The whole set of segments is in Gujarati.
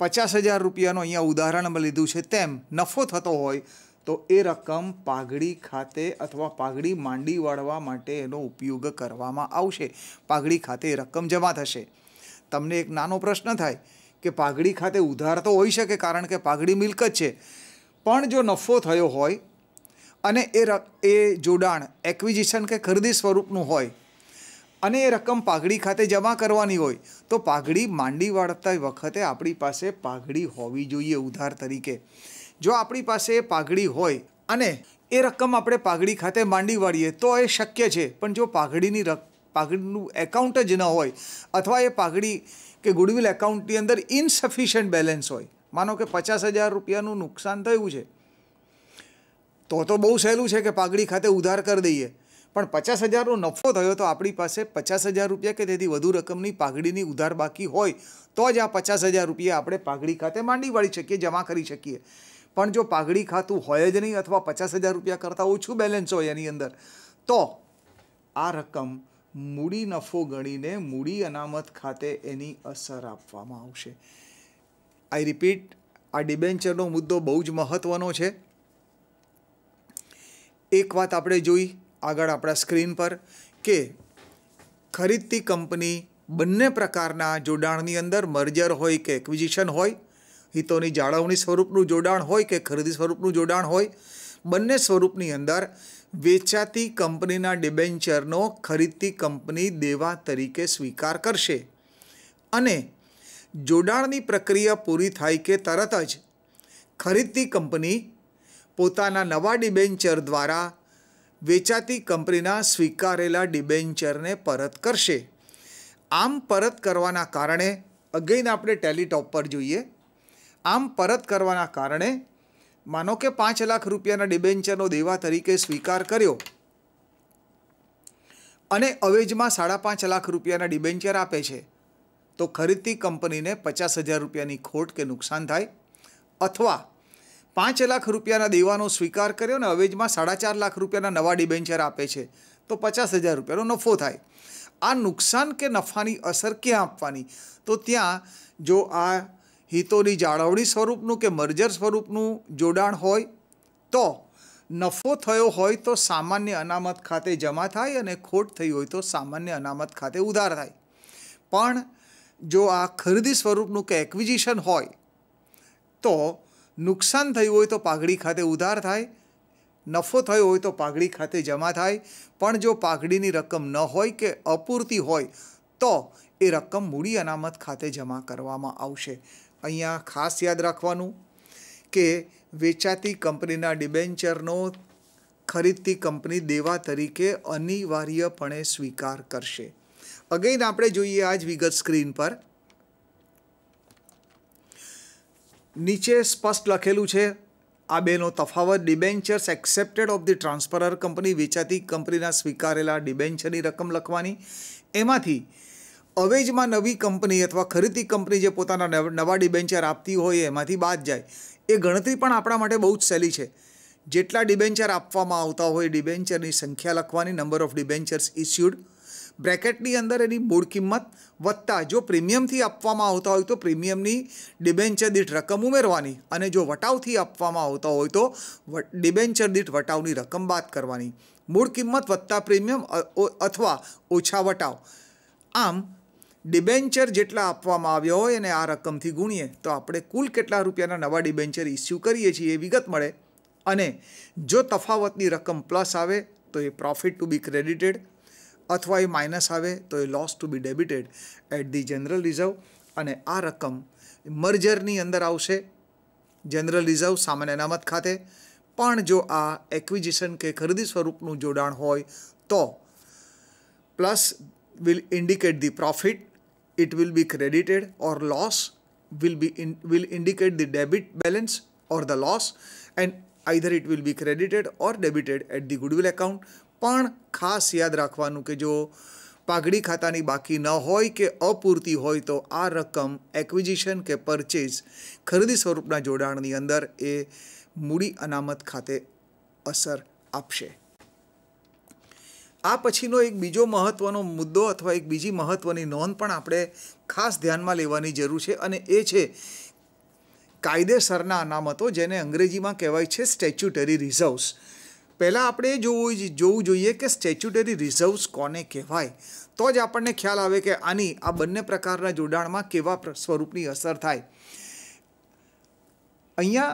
પચાસ હજાર રૂપિયાનું અહીંયા ઉદાહરણ ઉદાહરણમાં લીધું છે તેમ નફો થતો હોય તો એ રકમ પાઘડી ખાતે અથવા પાઘડી માંડી વાળવા માટે એનો ઉપયોગ કરવામાં આવશે પાઘડી ખાતે એ રકમ જમા થશે તમને એક નાનો પ્રશ્ન થાય કે પાઘડી ખાતે ઉધાર તો હોઈ શકે કારણ કે પાઘડી મિલકત છે પણ જો નફો થયો હોય અને એ એ જોડાણ એક્વિઝિશન કે ખરીદી સ્વરૂપનું હોય અને એ રકમ પાઘડી ખાતે જમા કરવાની હોય તો પાઘડી માંડી વાળતા વખતે આપણી પાસે પાઘડી હોવી જોઈએ ઉધાર તરીકે જો આપણી પાસે પાઘડી હોય અને એ રકમ આપણે પાઘડી ખાતે માંડી વાળીએ તો એ શક્ય છે પણ જો પાઘડીની રક પાઘડીનું એકાઉન્ટ જ ન હોય અથવા એ પાઘડી કે ગુડવિલ એકાઉન્ટની અંદર ઇનસફિશિયન્ટ બેલેન્સ હોય માનો કે પચાસ હજાર રૂપિયાનું નુકસાન થયું છે તો તો બહુ સહેલું છે કે પાઘડી ખાતે ઉધાર કરી દઈએ પણ પચાસ હજારનો નફો થયો તો આપણી પાસે પચાસ હજાર રૂપિયા કે તેથી વધુ રકમની પાઘડીની ઉધાર બાકી હોય તો જ આ પચાસ હજાર રૂપિયા આપણે પાઘડી ખાતે માંડી વાળી શકીએ જમા કરી શકીએ પણ જો પાઘડી ખાતું હોય જ નહીં અથવા પચાસ હજાર રૂપિયા કરતાં ઓછું બેલેન્સ હોય એની અંદર તો આ રકમ મૂડી નફો ગણીને મૂડી અનામત ખાતે એની અસર આપવામાં આવશે આઈ રિપીટ આ ડિબેન્ચરનો મુદ્દો બહુ જ મહત્ત્વનો છે એક વાત આપણે જોઈ આગળ આપણા સ્ક્રીન પર કે ખરીદતી કંપની બંને પ્રકારના જોડાણની અંદર મર્જર હોય કે એક્વિઝિશન હોય હિતોની જાળવણી સ્વરૂપનું જોડાણ હોય કે ખરીદી સ્વરૂપનું જોડાણ હોય બંને સ્વરૂપની અંદર વેચાતી કંપનીના ડિબેન્ચરનો ખરીદતી કંપની દેવા તરીકે સ્વીકાર કરશે અને જોડાણની પ્રક્રિયા પૂરી થાય કે તરત જ ખરીદતી કંપની પોતાના નવા ડિબેન્ચર દ્વારા વેચાતી કંપનીના સ્વીકારેલા ડિબેન્ચરને પરત કરશે આમ પરત કરવાના કારણે અગેન આપણે ટેલિટોપ પર જોઈએ આમ પરત કરવાના કારણે માનો કે પાંચ લાખ રૂપિયાના ડિબેન્ચરનો દેવા તરીકે સ્વીકાર કર્યો અને અવેજમાં સાડા પાંચ લાખ રૂપિયાના ડિબેન્ચર આપે છે તો ખરીદતી કંપનીને પચાસ હજાર રૂપિયાની ખોટ કે નુકસાન થાય અથવા પાંચ લાખ રૂપિયાના દેવાનો સ્વીકાર કર્યો ને અવેજમાં સાડા ચાર લાખ રૂપિયાના નવા ડિબેન્ચર આપે છે તો પચાસ હજાર રૂપિયાનો નફો થાય આ નુકસાન કે નફાની અસર ક્યાં આપવાની તો ત્યાં જો આ હિતોની જાળવણી સ્વરૂપનું કે મર્જર સ્વરૂપનું જોડાણ હોય તો નફો થયો હોય તો સામાન્ય અનામત ખાતે જમા થાય અને ખોટ થઈ હોય તો સામાન્ય અનામત ખાતે ઉધાર થાય પણ જો આ ખરીદી સ્વરૂપનું કે એક્વિઝિશન હોય તો નુકસાન થયું હોય તો પાઘડી ખાતે ઉધાર થાય નફો થયો હોય તો પાઘડી ખાતે જમા થાય પણ જો પાઘડીની રકમ ન હોય કે અપૂરતી હોય તો એ રકમ મૂડી અનામત ખાતે જમા કરવામાં આવશે અહીંયા ખાસ યાદ રાખવાનું કે વેચાતી કંપનીના ડિબેન્ચરનો ખરીદતી કંપની દેવા તરીકે અનિવાર્યપણે સ્વીકાર કરશે અગેન આપણે જોઈએ આજ વિગત સ્ક્રીન પર નીચે સ્પષ્ટ લખેલું છે આ બેનો તફાવત debentures accepted of the transferor company વેચાતી કંપનીના સ્વીકારેલા ડિબેન્ચરની રકમ લખવાની એમાંથી અવેજમાં નવી કંપની અથવા ખરીદી કંપની જે પોતાના નવા ડિબેન્ચર આપતી હોય એમાંથી બાદ જાય એ ગણતરી પણ આપણા માટે બહુ જ સહેલી છે જેટલા ડિબેન્ચર આપવામાં આવતા હોય ડિબેન્ચરની સંખ્યા લખવાની નંબર ઓફ ડિબેન્ચર્સ ઇસ્યુડ બ્રેકેટની અંદર એની મૂળ કિંમત વત્તા જો પ્રીમિયમથી આપવામાં આવતા હોય તો પ્રીમિયમની ડિબેન્ચર દીઠ રકમ ઉમેરવાની અને જો વટાવથી આપવામાં આવતા હોય તો ડિબેન્ચર દીઠ વટાવની રકમ બાદ કરવાની મૂળ કિંમત વત્તા પ્રીમિયમ અથવા ઓછા વટાવ આમ ડિબેન્ચર જેટલા આપવામાં આવ્યા હોય અને આ રકમથી ગુણીએ તો આપણે કુલ કેટલા રૂપિયાના નવા ડિબેન્ચર ઇસ્યુ કરીએ છીએ એ વિગત મળે અને જો તફાવતની રકમ પ્લસ આવે તો એ પ્રોફિટ ટુ બી ક્રેડિટેડ અથવા એ માઇનસ આવે તો એ loss to be debited at the general reserve અને આ રકમ મર્જરની અંદર આવશે જનરલ રિઝર્વ સામાન્ય અનામત ખાતે પણ જો આ એક્વિઝિશન કે ખરીદી સ્વરૂપનું જોડાણ હોય તો plus will indicate the profit it will be credited or loss will be will indicate the debit balance or the loss and and it will be credited or debited at the goodwill account પણ ખાસ યાદ રાખવાનું કે જો પાઘડી ખાતાની બાકી ન હોય કે અપૂરતી હોય તો આ રકમ એક્વિઝિશન કે પરચેઝ ખરીદી સ્વરૂપના જોડાણની અંદર એ મૂડી અનામત ખાતે અસર આપશે આ પછીનો એક બીજો મહત્ત્વનો મુદ્દો અથવા એક બીજી મહત્ત્વની નોંધ પણ આપણે ખાસ ધ્યાનમાં લેવાની જરૂર છે અને એ છે કાયદેસરના અનામતો જેને અંગ્રેજીમાં કહેવાય છે સ્ટેચ્યુટરી રિઝર્વ્સ પહેલાં આપણે જોવું જોવું જોઈએ કે સ્ટેચ્યુટરી રિઝર્વ્સ કોને કહેવાય તો જ આપણને ખ્યાલ આવે કે આની આ બંને પ્રકારના જોડાણમાં કેવા સ્વરૂપની અસર થાય અહીંયા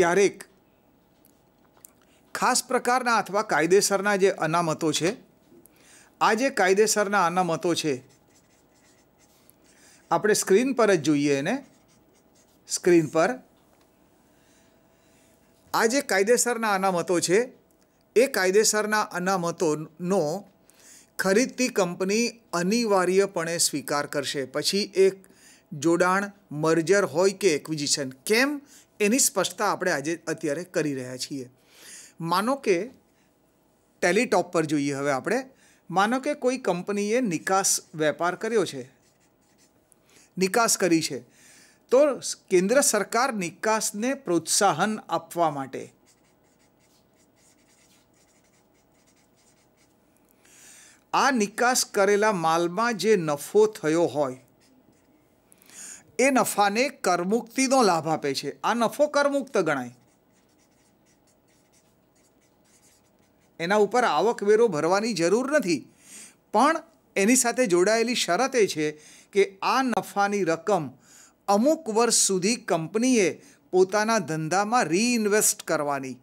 ક્યારેક ખાસ પ્રકારના અથવા કાયદેસરના જે અનામતો છે આ જે કાયદેસરના અનામતો છે આપણે સ્ક્રીન પર જ જોઈએ એને સ્ક્રીન પર આ જે કાયદેસરના અનામતો છે એ કાયદેસરના અનામતોનો ખરીદતી કંપની અનિવાર્યપણે સ્વીકાર કરશે પછી એક જોડાણ મર્જર હોય કે એક્વિઝિશન કેમ એની સ્પષ્ટતા આપણે આજે અત્યારે કરી રહ્યા છીએ માનો કે ટેલિટોપ પર જોઈએ હવે આપણે માનો કે કોઈ કંપનીએ નિકાસ વેપાર કર્યો છે નિકાસ કરી છે તો કેન્દ્ર સરકાર નિકાસને પ્રોત્સાહન આપવા માટે આ નિકાસ કરેલા માલમાં જે નફો થયો હોય એ નફાને કરમુક્તિનો લાભ આપે છે આ નફો કરમુક્ત ગણાય એના ઉપર આવકવેરો ભરવાની જરૂર નથી પણ એની સાથે જોડાયેલી શરત એ છે કે આ નફાની રકમ અમુક વર્ષ સુધી કંપનીએ પોતાના ધંધામાં રીઇન્વેસ્ટ કરવાની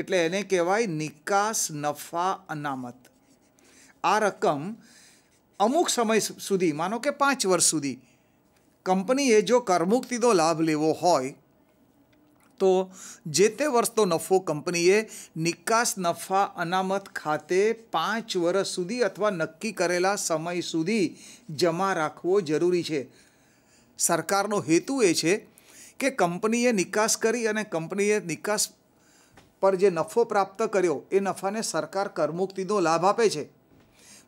એટલે એને કહેવાય નિકાસ નફા અનામત આ રકમ અમુક સમય સુધી માનો કે પાંચ વર્ષ સુધી કંપનીએ જો કરમુક્તિનો લાભ લેવો હોય તો જે તે વર્ષનો નફો કંપનીએ નિકાસ નફા અનામત ખાતે પાંચ વર્ષ સુધી અથવા નક્કી કરેલા સમય સુધી જમા રાખવો જરૂરી છે સરકારનો હેતુ એ છે કે કંપનીએ નિકાસ કરી અને કંપનીએ નિકાસ પર જે નફો પ્રાપ્ત કર્યો એ નફાને સરકાર કરમુક્તિનો લાભ આપે છે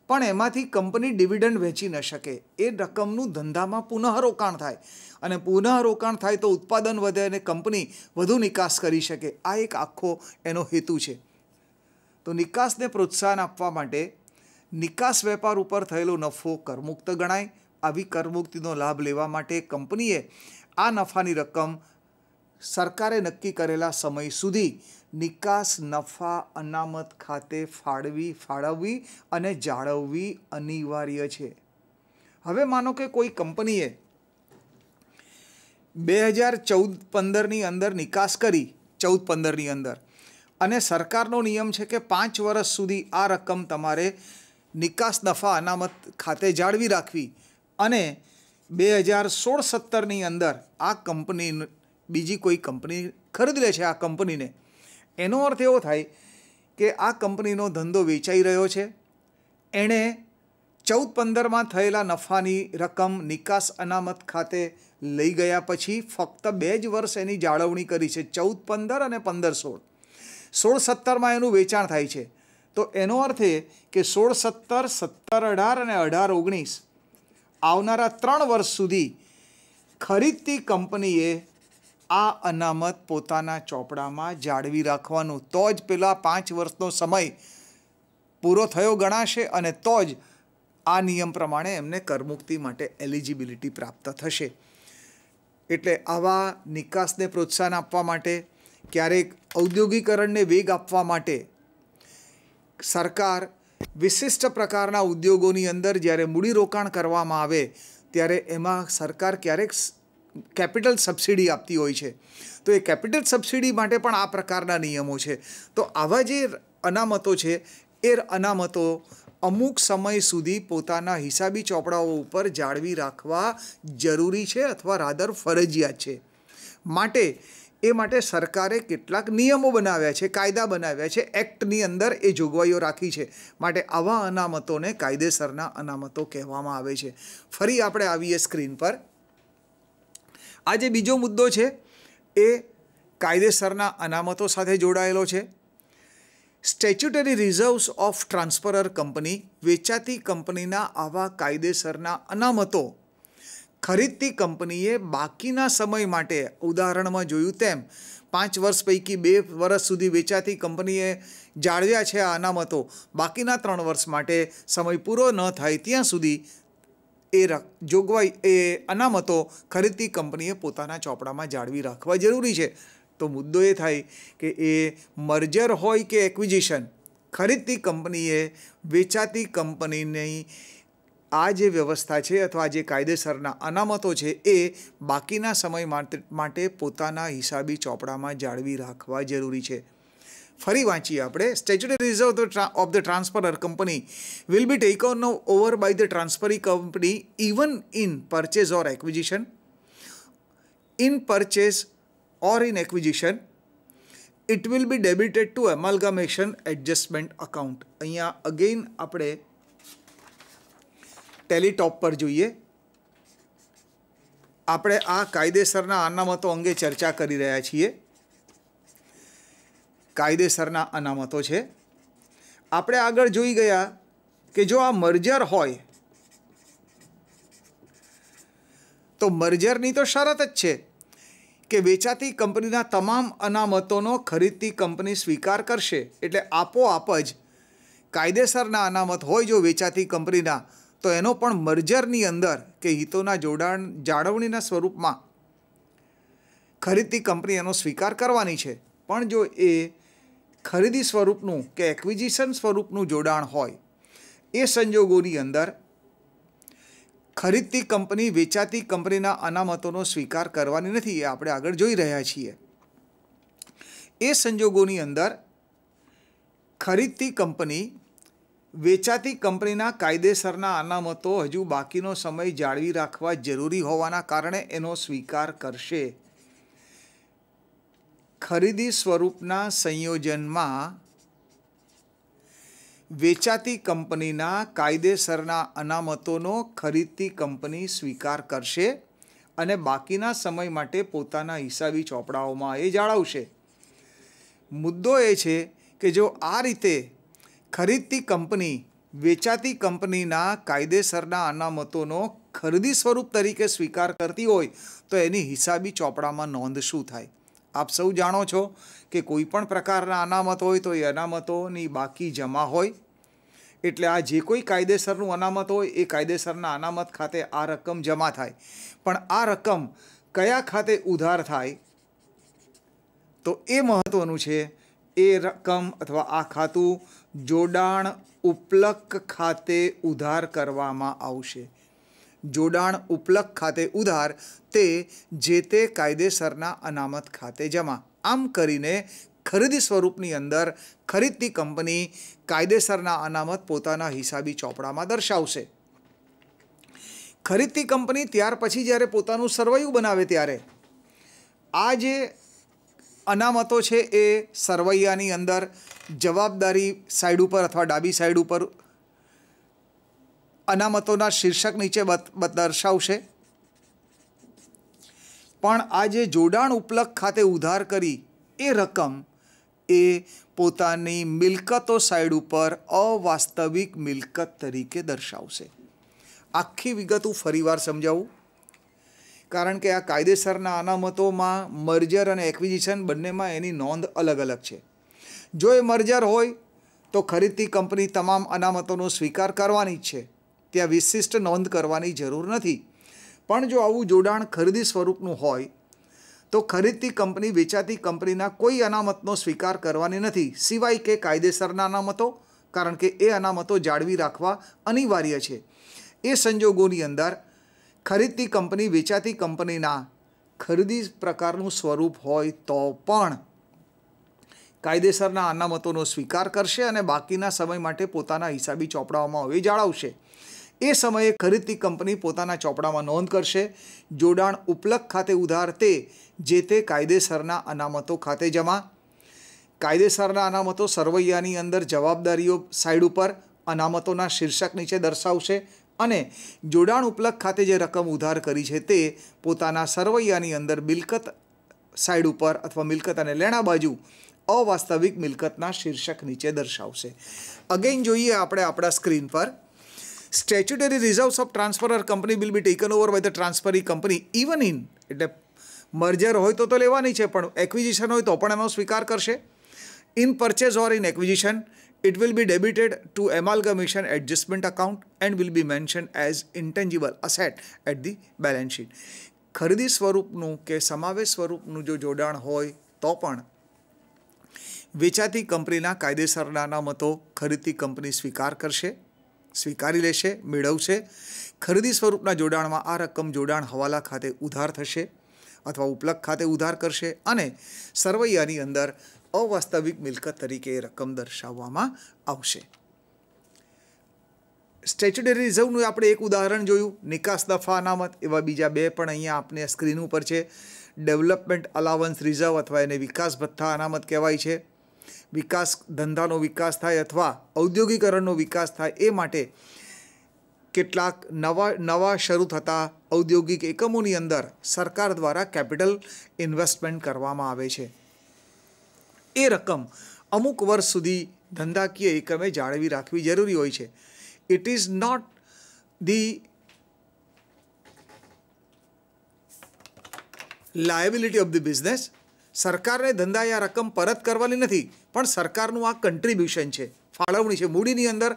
પણ એમાંથી કંપની ડિવિડન્ડ વેચી ન શકે એ રકમનું ધંધામાં પુનઃરોકાણ થાય અને પુનઃરોકાણ થાય તો ઉત્પાદન વધે અને કંપની વધુ નિકાસ કરી શકે આ એક આખો એનો હેતુ છે તો નિકાસને પ્રોત્સાહન આપવા માટે નિકાસ વેપાર ઉપર થયેલો નફો કરમુક્ત ગણાય આવી કરમુક્તિનો લાભ લેવા માટે કંપનીએ આ નફાની રકમ સરકારે નક્કી કરેલા સમય સુધી નિકાસ નફા અનામત ખાતે ફાળવી ફાળવવી અને જાળવવી અનિવાર્ય છે હવે માનો કે કોઈ કંપનીએ બે હજાર ચૌદ પંદરની અંદર નિકાસ કરી ચૌદ પંદરની અંદર અને સરકારનો નિયમ છે કે પાંચ વર્ષ સુધી આ રકમ તમારે નિકાસ નફા અનામત ખાતે જાળવી રાખવી અને બે હજાર સોળ સત્તરની અંદર આ કંપની બીજી કોઈ કંપની ખરીદ લે છે આ કંપનીને એનો અર્થ એવો થાય કે આ કંપનીનો ધંધો વેચાઈ રહ્યો છે એણે ચૌદ પંદરમાં થયેલા નફાની રકમ નિકાસ અનામત ખાતે લઈ ગયા પછી ફક્ત બે જ વર્ષ એની જાળવણી કરી છે ચૌદ પંદર અને પંદર સોળ સોળ સત્તરમાં એનું વેચાણ થાય છે તો એનો અર્થ એ કે સોળ સત્તર સત્તર અઢાર અને અઢાર ઓગણીસ આવનારા ત્રણ વર્ષ સુધી ખરીદતી કંપનીએ આ અનામત પોતાના ચોપડામાં જાળવી રાખવાનું તો જ પેલા પાંચ વર્ષનો સમય પૂરો થયો ગણાશે અને તો જ આ નિયમ પ્રમાણે એમને કરમુક્તિ માટે એલિજિબિલિટી પ્રાપ્ત થશે એટલે આવા નિકાસને પ્રોત્સાહન આપવા માટે ક્યારેક ઔદ્યોગિકરણને વેગ આપવા માટે સરકાર વિશિષ્ટ પ્રકારના ઉદ્યોગોની અંદર જ્યારે મૂડીરોકાણ કરવામાં આવે ત્યારે એમાં સરકાર ક્યારેક કેપિટલ સબસિડી આપતી હોય છે તો એ કેપિટલ સબસિડી માટે પણ આ પ્રકારના નિયમો છે તો આવા જે અનામતો છે એ અનામતો અમુક સમય સુધી પોતાના હિસાબી ચોપડાઓ ઉપર જાળવી રાખવા જરૂરી છે અથવા રાદર ફરજિયાત છે માટે એ માટે સરકારે કેટલાક નિયમો બનાવ્યા છે કાયદા બનાવ્યા છે એક્ટની અંદર એ જોગવાઈઓ રાખી છે માટે આવા અનામતોને કાયદેસરના અનામતો કહેવામાં આવે છે ફરી આપણે આવીએ સ્ક્રીન પર આજે બીજો મુદ્દો છે એ કાયદેસરના અનામતો સાથે જોડાયેલો છે statutory reserves of transferor company વેચાતી કંપનીના આવા કાયદેસરના અનામતો ખરીદતી કંપનીએ બાકીના સમય માટે ઉદાહરણમાં જોયું તેમ પાંચ વર્ષ પૈકી બે વર્ષ સુધી વેચાતી કંપનીએ જાળવ્યા છે આ અનામતો બાકીના ત્રણ વર્ષ માટે સમય પૂરો ન થાય ત્યાં સુધી એ જોગવાઈ એ અનામતો ખરીદતી કંપનીએ પોતાના ચોપડામાં જાળવી રાખવા જરૂરી છે તો મુદ્દો એ થાય કે એ મર્જર હોય કે એક્વિઝિશન ખરીદતી કંપનીએ વેચાતી કંપનીની આ જે વ્યવસ્થા છે અથવા જે કાયદેસરના અનામતો છે એ બાકીના સમય માટે પોતાના હિસાબી ચોપડામાં જાળવી રાખવા જરૂરી છે ફરી વાંચીએ આપણે statutory reserve of the transferor company will be take on over by the transferee company even in purchase or acquisition in purchase or in acquisition it will be debited to amalgamation adjustment account અહીંયા અગેઇન આપણે ટેલિટોપ પર જોઈએ આપણે આ કાયદેસરના અનામતો અંગે ચર્ચા કરી રહ્યા છીએ કાયદેસરના અનામતો છે આપણે આગળ જોઈ ગયા કે જો આ મર્જર હોય તો મર્જરની તો શરત જ છે કે વેચાતી કંપનીના તમામ અનામતોનો ખરીદતી કંપની સ્વીકાર કરશે એટલે આપોઆપ જ કાયદેસરના અનામત હોય જો વેચાતી કંપનીના તો એનો પણ મર્જરની અંદર કે હિતોના જોડાણ જાળવણીના સ્વરૂપમાં ખરીદતી કંપની એનો સ્વીકાર કરવાની છે પણ જો એ ખરીદી સ્વરૂપનું કે એક્વિઝિશન સ્વરૂપનું જોડાણ હોય એ સંજોગોની અંદર ખરીદતી કંપની વેચાતી કંપનીના અનામતોનો સ્વીકાર કરવાની નથી એ આપણે આગળ જોઈ રહ્યા છીએ એ સંજોગોની અંદર ખરીદતી કંપની વેચાતી કંપનીના કાયદેસરના અનામતો હજુ બાકીનો સમય જાળવી રાખવા જરૂરી હોવાના કારણે એનો સ્વીકાર કરશે ખરીદી સ્વરૂપના સંયોજનમાં વેચાતી કંપનીના કાયદેસરના અનામતોનો ખરીદતી કંપની સ્વીકાર કરશે અને બાકીના સમય માટે પોતાના હિસાબી ચોપડાઓમાં એ જાળવશે મુદ્દો એ છે કે જો આ રીતે ખરીદતી કંપની વેચાતી કંપનીના કાયદેસરના અનામતોનો ખરીદી સ્વરૂપ તરીકે સ્વીકાર કરતી હોય તો એની હિસાબી ચોપડામાં નોંધ શું થાય આપ સૌ જાણો છો કે કોઈ પણ પ્રકારના અનામત હોય તો એ અનામતોની બાકી જમા હોય એટલે આ જે કોઈ કાયદેસરનું અનામત હોય એ કાયદેસરના અનામત ખાતે આ રકમ જમા થાય પણ આ રકમ કયા ખાતે ઉધાર થાય તો એ મહત્ત્વનું છે એ રકમ અથવા આ ખાતું જોડાણ ઉપલક ખાતે ઉધાર કરવામાં આવશે જોડાણ ઉપલક ખાતે ઉધાર તે જે તે કાયદેસરના અનામત ખાતે જમા આમ કરીને ખરીદી સ્વરૂપની અંદર ખરીદતી કંપની કાયદેસરના અનામત પોતાના હિસાબી ચોપડામાં દર્શાવશે ખરીદતી કંપની ત્યાર પછી જ્યારે પોતાનું સરવૈયું બનાવે ત્યારે આ જે અનામતો છે એ સરવૈયાની અંદર જવાબદારી સાઈડ ઉપર અથવા ડાબી સાઈડ ઉપર અનામતોના શીર્ષક નીચે દર્શાવશે પણ આ જે જોડાણ ઉપલક ખાતે ઉધાર કરી એ રકમ એ પોતાની મિલકતો સાઈડ ઉપર અવાસ્તવિક મિલકત તરીકે દર્શાવશે આખી વિગત હું ફરીવાર સમજાવું કારણ કે આ કાયદેસરના અનામતોમાં મર્જર અને એક્વિઝિશન બંનેમાં એની નોંધ અલગ અલગ છે જો એ મર્જર હોય તો ખરીદતી કંપની તમામ અનામતોનો સ્વીકાર કરવાની જ છે ત્યાં વિશિષ્ટ નોંધ કરવાની જરૂર નથી પણ જો આવું જોડાણ ખરીદી સ્વરૂપનું હોય તો ખરીદતી કંપની વેચાતી કંપનીના કોઈ અનામતનો સ્વીકાર કરવાની નથી સિવાય કે કાયદેસરના અનામતો કારણ કે એ અનામતો જાળવી રાખવા અનિવાર્ય છે એ સંજોગોની અંદર ખરીદતી કંપની વેચાતી કંપનીના ખરીદી પ્રકારનું સ્વરૂપ હોય તો પણ કાયદેસરના અનામતોનો સ્વીકાર કરશે અને બાકીના સમય માટે પોતાના હિસાબી ચોપડાઓમાં હવે જાળવશે એ સમયે ખરીદતી કંપની પોતાના ચોપડામાં નોંધ કરશે જોડાણ ઉપલક ખાતે ઉધાર તે જે તે કાયદેસરના અનામતો ખાતે જમા કાયદેસરના અનામતો સરવૈયાની અંદર જવાબદારીઓ સાઇડ ઉપર અનામતોના શીર્ષક નીચે દર્શાવશે અને જોડાણ ઉપલક ખાતે જે રકમ ઉધાર કરી છે તે પોતાના સરવૈયાની અંદર મિલકત સાઈડ ઉપર અથવા મિલકત અને લેણા બાજુ અવાસ્તવિક મિલકતના શીર્ષક નીચે દર્શાવશે અગેઇન જોઈએ આપણે આપણા સ્ક્રીન પર statutory reserves of transferor company will be taken over by the transferee company even in એટલે મર્જર હોય તો તો લેવાની છે પણ એક્વિઝિશન હોય તો પણ એનો સ્વીકાર કરશે in purchase or in acquisition It will be debited to amalgamation adjustment account and will be mentioned as intangible asset at the balance sheet. ખરીદી સ્વરૂપનું કે સમાવેશ સ્વરૂપનું જો જોડાણ હોય તો પણ વેચાતી કંપનીના કાયદેસરના અનામતો ખરીદતી કંપની સ્વીકાર કરશે સ્વીકારી લેશે મેળવશે ખરીદી સ્વરૂપના જોડાણમાં આ રકમ જોડાણ હવાલા ખાતે ઉધાર થશે અથવા ઉપલક ખાતે ઉધાર કરશે અને સરવૈયાની અંદર અવાસ્તવિક મિલકત તરીકે રકમ દર્શાવવામાં આવશે સ્ટેચ્યુટરી રિઝર્વનું આપણે એક ઉદાહરણ જોયું નિકાસ દફા અનામત એવા બીજા બે પણ અહીંયા આપણે સ્ક્રીન ઉપર છે ડેવલપમેન્ટ અલાવન્સ રિઝર્વ અથવા એને વિકાસ ભથ્થા અનામત કહેવાય છે વિકાસ ધંધાનો વિકાસ થાય અથવા ઔદ્યોગિકરણનો વિકાસ થાય એ માટે કેટલાક નવા નવા શરૂ થતા ઔદ્યોગિક એકમોની અંદર સરકાર દ્વારા કેપિટલ ઇન્વેસ્ટમેન્ટ કરવામાં આવે છે એ રકમ અમુક વર્ષ સુધી ધંધાકીય એકમે જાળવી રાખવી જરૂરી હોય છે it is not the liability of the business સરકારને ધંધા આ રકમ પરત કરવાની નથી પણ સરકારનું આ કન્ટ્રીબ્યુશન છે ફાળવણી છે મૂડીની અંદર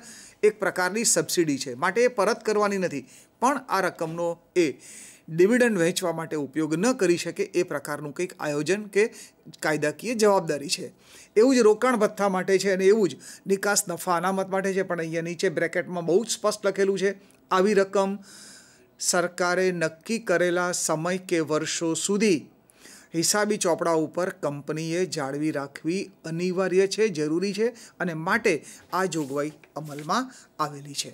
એક પ્રકારની સબસિડી છે માટે એ પરત કરવાની નથી પણ આ રકમનો એ ડિવિડન્ડ વહેંચવા માટે ઉપયોગ ન કરી શકે એ પ્રકારનું કંઈક આયોજન કે કાયદાકીય જવાબદારી છે એવું જ રોકાણ ભથ્થા માટે છે અને એવું જ નિકાસ નફા અનામત માટે છે પણ અહીંયા નીચે બ્રેકેટમાં બહુ જ સ્પષ્ટ લખેલું છે આવી રકમ સરકારે નક્કી કરેલા સમય કે વર્ષો સુધી હિસાબી ચોપડા ઉપર કંપનીએ જાળવી રાખવી અનિવાર્ય છે જરૂરી છે અને માટે આ જોગવાઈ અમલમાં આવેલી છે